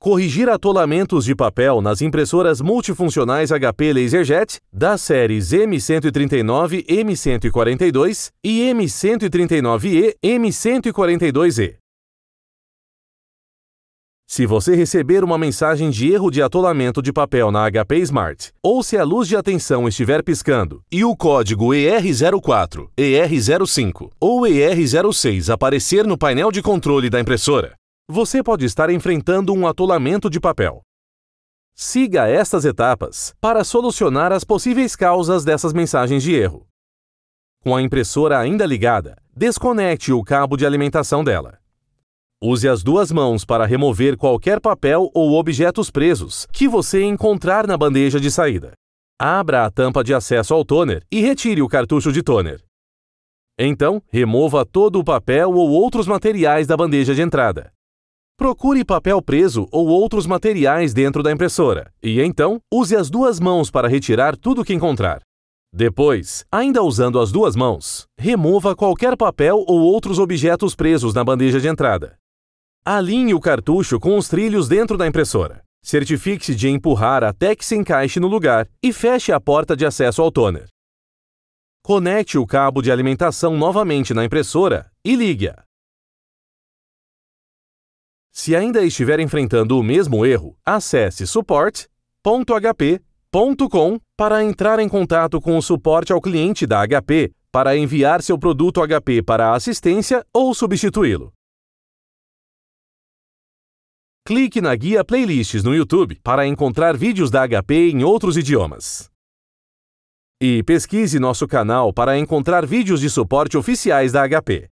Corrigir atolamentos de papel nas impressoras multifuncionais HP LaserJet das séries M139, M142 e M139E, M142E. Se você receber uma mensagem de erro de atolamento de papel na HP Smart, ou se a luz de atenção estiver piscando e o código ER04, ER05 ou ER06 aparecer no painel de controle da impressora, você pode estar enfrentando um atolamento de papel. Siga estas etapas para solucionar as possíveis causas dessas mensagens de erro. Com a impressora ainda ligada, desconecte o cabo de alimentação dela. Use as duas mãos para remover qualquer papel ou objetos presos que você encontrar na bandeja de saída. Abra a tampa de acesso ao toner e retire o cartucho de toner. Então, remova todo o papel ou outros materiais da bandeja de entrada. Procure papel preso ou outros materiais dentro da impressora e então use as duas mãos para retirar tudo que encontrar. Depois, ainda usando as duas mãos, remova qualquer papel ou outros objetos presos na bandeja de entrada. Alinhe o cartucho com os trilhos dentro da impressora. Certifique-se de empurrar até que se encaixe no lugar e feche a porta de acesso ao toner. Conecte o cabo de alimentação novamente na impressora e ligue-a. Se ainda estiver enfrentando o mesmo erro, acesse support.hp.com para entrar em contato com o suporte ao cliente da HP para enviar seu produto HP para assistência ou substituí-lo. Clique na guia Playlists no YouTube para encontrar vídeos da HP em outros idiomas. E pesquise nosso canal para encontrar vídeos de suporte oficiais da HP.